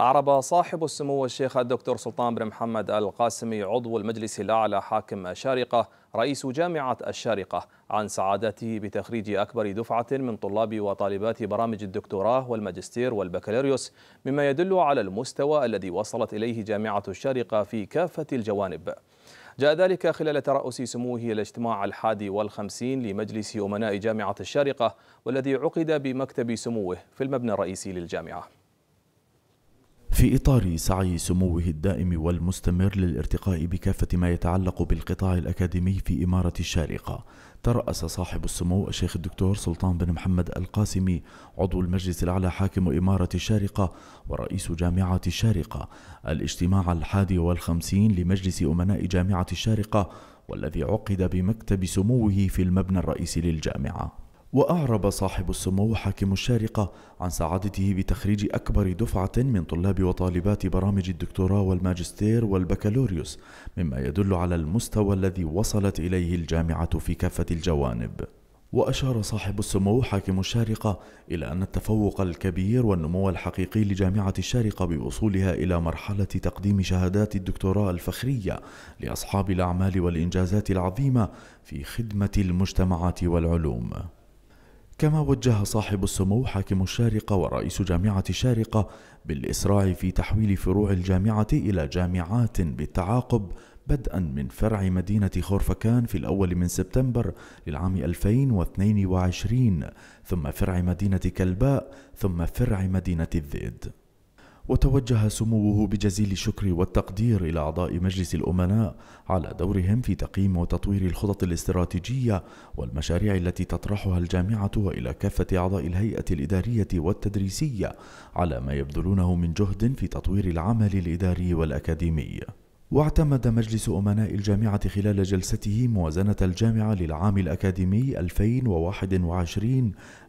أعرب صاحب السمو الشيخ الدكتور سلطان بن محمد القاسمي عضو المجلس الأعلى حاكم الشارقة رئيس جامعة الشارقة عن سعادته بتخريج أكبر دفعة من طلاب وطالبات برامج الدكتوراه والماجستير والبكالوريوس مما يدل على المستوى الذي وصلت إليه جامعة الشارقة في كافة الجوانب جاء ذلك خلال ترأس سموه الاجتماع الحادي والخمسين لمجلس أمناء جامعة الشارقة والذي عقد بمكتب سموه في المبنى الرئيسي للجامعة في إطار سعي سموه الدائم والمستمر للارتقاء بكافة ما يتعلق بالقطاع الأكاديمي في إمارة الشارقة ترأس صاحب السمو الشيخ الدكتور سلطان بن محمد القاسمي عضو المجلس الأعلى حاكم إمارة الشارقة ورئيس جامعة الشارقة الاجتماع الحادي والخمسين لمجلس أمناء جامعة الشارقة والذي عقد بمكتب سموه في المبنى الرئيسي للجامعة وأعرب صاحب السمو حاكم الشارقة عن سعادته بتخريج أكبر دفعة من طلاب وطالبات برامج الدكتوراه والماجستير والبكالوريوس مما يدل على المستوى الذي وصلت إليه الجامعة في كافة الجوانب وأشار صاحب السمو حاكم الشارقة إلى أن التفوق الكبير والنمو الحقيقي لجامعة الشارقة بوصولها إلى مرحلة تقديم شهادات الدكتوراه الفخرية لأصحاب الأعمال والإنجازات العظيمة في خدمة المجتمعات والعلوم كما وجه صاحب السمو حاكم الشارقة ورئيس جامعة الشارقة بالإسراع في تحويل فروع الجامعة إلى جامعات بالتعاقب بدءا من فرع مدينة خورفكان في الأول من سبتمبر للعام 2022 ثم فرع مدينة كلباء ثم فرع مدينة الذيد وتوجه سموه بجزيل الشكر والتقدير إلى أعضاء مجلس الأمناء على دورهم في تقييم وتطوير الخطط الاستراتيجية والمشاريع التي تطرحها الجامعة وإلى كافة أعضاء الهيئة الإدارية والتدريسية على ما يبذلونه من جهد في تطوير العمل الإداري والأكاديمي واعتمد مجلس أمناء الجامعة خلال جلسته موازنة الجامعة للعام الأكاديمي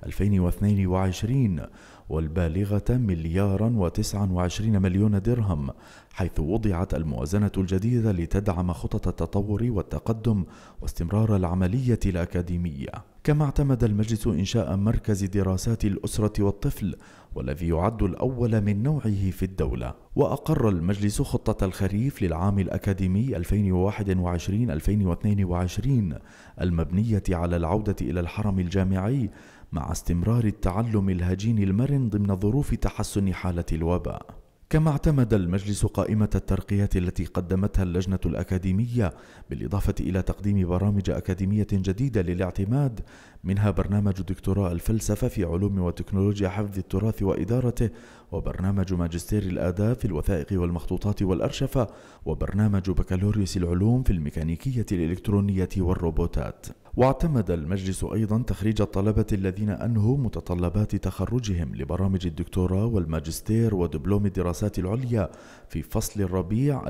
2021-2022 والبالغة مليارا وتسعة وعشرين مليون درهم حيث وضعت الموازنة الجديدة لتدعم خطط التطور والتقدم واستمرار العملية الأكاديمية كما اعتمد المجلس إنشاء مركز دراسات الأسرة والطفل والذي يعد الأول من نوعه في الدولة وأقر المجلس خطة الخريف للعام الأكاديمي 2021-2022 المبنية على العودة إلى الحرم الجامعي مع استمرار التعلم الهجين المرن ضمن ظروف تحسن حالة الوباء كما اعتمد المجلس قائمة الترقية التي قدمتها اللجنة الأكاديمية بالإضافة إلى تقديم برامج أكاديمية جديدة للاعتماد منها برنامج دكتوراه الفلسفة في علوم وتكنولوجيا حفظ التراث وإدارته وبرنامج ماجستير الآداب في الوثائق والمخطوطات والأرشفة وبرنامج بكالوريوس العلوم في الميكانيكية الإلكترونية والروبوتات واعتمد المجلس أيضا تخريج الطلبة الذين أنهوا متطلبات تخرجهم لبرامج الدكتوراه والماجستير ودبلوم الدراسات العليا في فصل الربيع 2021-2020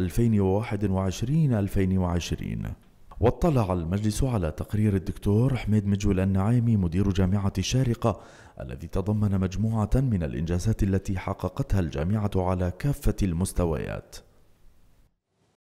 واطلع المجلس على تقرير الدكتور حميد مجول النعيمي مدير جامعة الشارقة الذي تضمن مجموعة من الإنجازات التي حققتها الجامعة على كافة المستويات